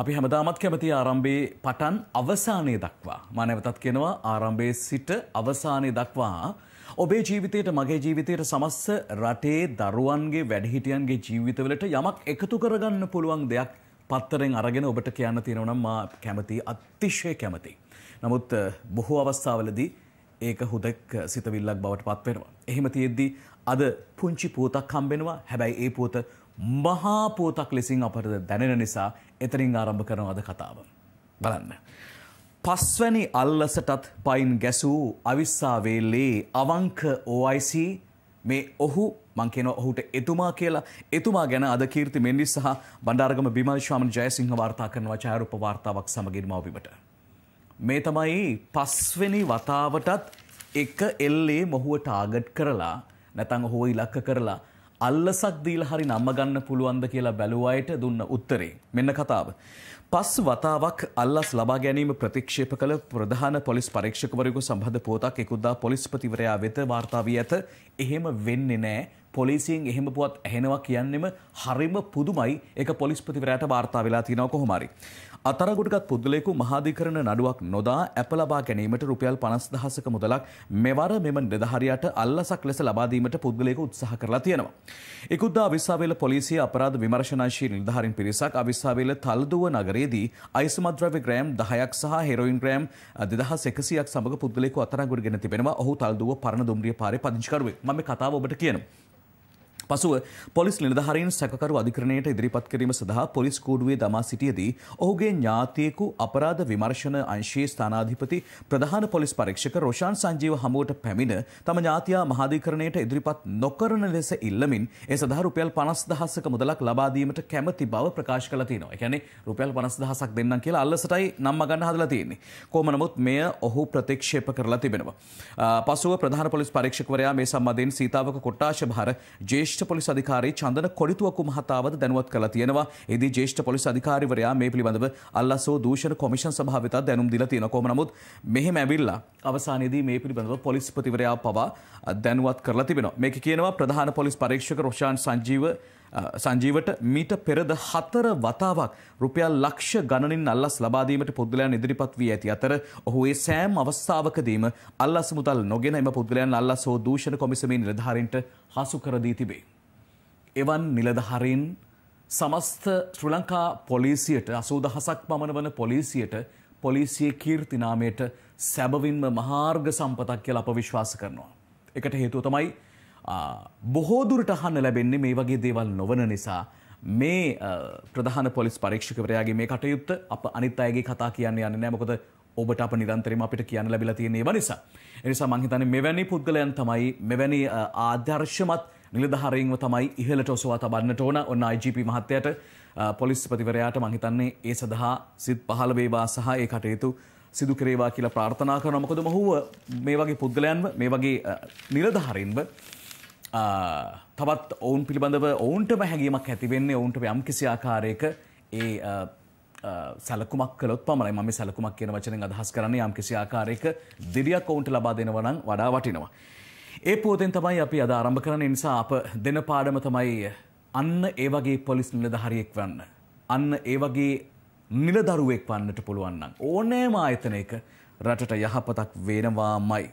අපි හැමදාමත් කැමති ආරම්භයේ පටන් අවසානය දක්වා මනවතත් කෙනවා ආරම්භයේ සිට අවසානය දක්වා ඔබේ ජීවිතයට මගේ ජීවිතයට සමස්ස රටේ දරුවන්ගේ වැඩහිටියන්ගේ ජීවිතවලට යමක් එකතු කරගන්න පුළුවන් දෙයක් පත්තරෙන් අරගෙන ඔබට කියන්න තියෙනවනම් මා කැමති අතිශය කැමති. නමුත් බොහෝ අවස්ථාවලදී ඒක හුදෙක් සිතවිල්ලක් බවට පත්වෙනවා. එහෙම තියෙද්දී අද පුංචි පුවතක් හම්බෙනවා හැබැයි ඒ පුවත මහා පුවතක් ලෙසින් අපට දැනෙන නිසා එතරින් ආරම්භ කරනවද කතාව. බලන්න. පස්වැනි අල්ලසටත් පයින් ගැසූ අවිස්සාවේල්ලේ අවංක OIC මේ ඔහු මංකේන ඔහුට එතුමා කියලා එතුමා ගැන අද කීර්ති මෙන්ඩි සහ බණ්ඩාරගම බිමල් ශාමන් ජයසිංහ වාර්තා කරනවා ඡායාරූප වාර්තාවක් සමගින් මවබිමට. මේ තමයි පස්වෙනි වතාවටත් එක එල්ලේ මොහුව ටාගට් කරලා නැතන් ඔහුව ඉලක්ක කරලා අල්ලසක් දීලා හරි නම්ම ගන්න පුළුවන්ද කියලා බැලුව අයට දුන්න උත්තරේ මෙන්න කතාව. පස් වතාවක් අල්ලස් ලබා ගැනීම ප්‍රතික්ෂේප කළ ප්‍රධාන පොලිස් පරීක්ෂකවරයෙකු සම්බන්ධ පොතක් එකුදා පොලිස්පතිවරයා වෙත වාර්තා වී ඇත. එහෙම වෙන්නේ නැහැ. පොලිසින් එහෙම පුවත් ඇහෙනවා කියන්නෙම හරිම පුදුමයි එක පොලිස්පතිවරයට වාර්තා වෙලා තියෙනව කොහොමරි. අතරගොඩගත් පුද්ගලයෙකු මහාධිකරණ නඩුවක් නොදා ඇප ලබා ගැනීමට රුපියල් 50000ක මුදලක් මෙවර මෙම නිලධාරියට අල්ලසක් ලෙස ලබා දීමට පුද්ගලයෙකු උත්සාහ කරලා තියෙනවා. ඉක්ුද්දා අවිස්සාවේල පොලිසිය අපරාධ විමර්ශනශීලී නිලධාරීන් පිරිසක් අවිස්සාවේල තල්දුව නගරයේදී අයිස්මද්‍රව්‍ය ග්‍රෑම් 10ක් සහ හෙරොයින් ග්‍රෑම් 2100ක් සමග පුද්ගලයෙකු අතරගොඩගෙන තිබෙනවා. ඔහු තල්දුව පරණ දුම්රිය පාරේ පදිංචිකරුවෙක්. මම මේ කතාව ඔබට කියනවා. පසුව පොලිස් නිලධහරින් සැකරු අධිකරණයට ඉදිරිපත් කිරීම සඳහා පොලිස් කූඩුවේ දමා සිටියදී ඔහුගේ ඥාතියෙකු අපරාධ විමර්ශන අංශයේ ස්ථානාධිපති ප්‍රධාන පොලිස් පරීක්ෂක රෝෂාන් සංජීව හමුවට පැමිණ තම ඥාතියා මහාධිකරණයට ඉදිරිපත් නොකරන ලෙස ඉල්ලමින් ඒ සඳහා රුපියල් 50000ක මුදලක් ලබා දීමට කැමැති බව ප්‍රකාශ කළා තියෙනවා. ඒ කියන්නේ රුපියල් 50000ක් දෙන්නම් කියලා අල්ලසටයි නම්ම ගන්න හදලා තියෙන්නේ. කොහොම නමුත් මෙය ඔහු ප්‍රතික්ෂේප කරලා තිබෙනවා. පසුව ප්‍රධාන පොලිස් පරීක්ෂකවරයා මේ සම්බන්ධයෙන් සීතාවක කොට්ටාශ භාර ජේෂ් ජේෂ්ඨ පොලිස් අධිකාරී චන්දන කොඩිතුවකු මහතාවද දැනුවත් කළ තියෙනවා. එදී ජේෂ්ඨ පොලිස් අධිකාරිවරයා මේ පිළිබඳව අල්ලසෝ දූෂණ කොමිෂන් සභාව වෙතත් දැනුම් දීලා තියෙනවා. කොහොම නමුත් මෙහෙම ඇවිල්ලා අවසානයේදී මේ පිළිබඳව පොලිස්පතිවරයා පවා දැනුවත් කරලා තිබෙනවා. මේක කියනවා ප්‍රධාන පොලිස් පරීක්ෂක රොෂාන් සංජීව සංජීවට මීට පෙරද හතර වතාවක් රුපියල් ලක්ෂ ගණනින් අල්ලස් ලබාදීමට පුද්ගලයන් ඉදිරිපත් වී ඇති අතර ඔහු ඒ සෑම අවස්ථාවකදීම අල්ලස් මුදල් නොගෙන එම පුද්ගලයන් අල්ලස් හෝ දූෂණ කොමිසමේ නිලධාරීන්ට හසු කර දී තිබේ. එවන් නිලධාරීන් සමස්ත ශ්‍රී ලංකා පොලිසියට අසූදහසක් පමණ වන පොලිසියට පොලිසිය කීර්තිනාමයට සැබවින්ම මහාර්ග සම්පතක් කියලා අප විශ්වාස කරනවා. එකට හේතුව තමයි බොහෝදුරට අහන්න ලැබෙන්නේ මේ වගේ දේවල් නොවන නිසා මේ ප්‍රධාන පොලිස් පරීක්ෂකවරයාගේ මේ කටයුත්ත අප අනිත් අයගේ කතා කියන්න යන්නේ නැහැ මොකද ඔබට අප නිරන්තරයෙන්ම අපිට කියන්න ලැබිලා තියෙන ඒවා නිසා. ඒ නිසා මං හිතන්නේ මෙවැනි පුද්ගලයන් තමයි මෙවැනි ආදර්ශමත් නිලධාරීන්ව තමයි ඉහළට ඔසවා තබන්නට ඕන. ඔන්න IGP මහත්තයාට පොලිස්පතිවරයාට මං හිතන්නේ ඒ සඳහා සිත් පහළ වේවා සහ ඒ කටයුතු සිදු කරේවා කියලා ප්‍රාර්ථනා කරනවා. මොකද මොහුව මේ වගේ පුද්ගලයන්ව මේ වගේ නිලධාරීන්ව තවත් ඔවුන් පිළිබඳව ඔවුන්ටම හැඟීමක් ඇතිවෙන්නේ ඔවුන්ට යම් කිසි ආකාරයක ඒ සැලකුමක් කළොත් පමණයි මම සැලකුමක් කියන වචනෙන් අදහස් කරන්නේ යම් කිසි ආකාරයක දිරියක් ඔවුන්ට ලබා දෙනවා නම් වඩා වටිනවා. ඒ පුවතෙන් තමයි අපි අද ආරම්භ කරන නිසා අප දෙන පාඩම තමයි අන්න ඒ වගේ පොලිස් නිලධාරියෙක් වන්න. අන්න ඒ වගේ නිලදරුවෙක් වන්නට පුළුවන් නම් ඕනෑම ආයතනයක රටට යහපතක් වෙනවාමයි.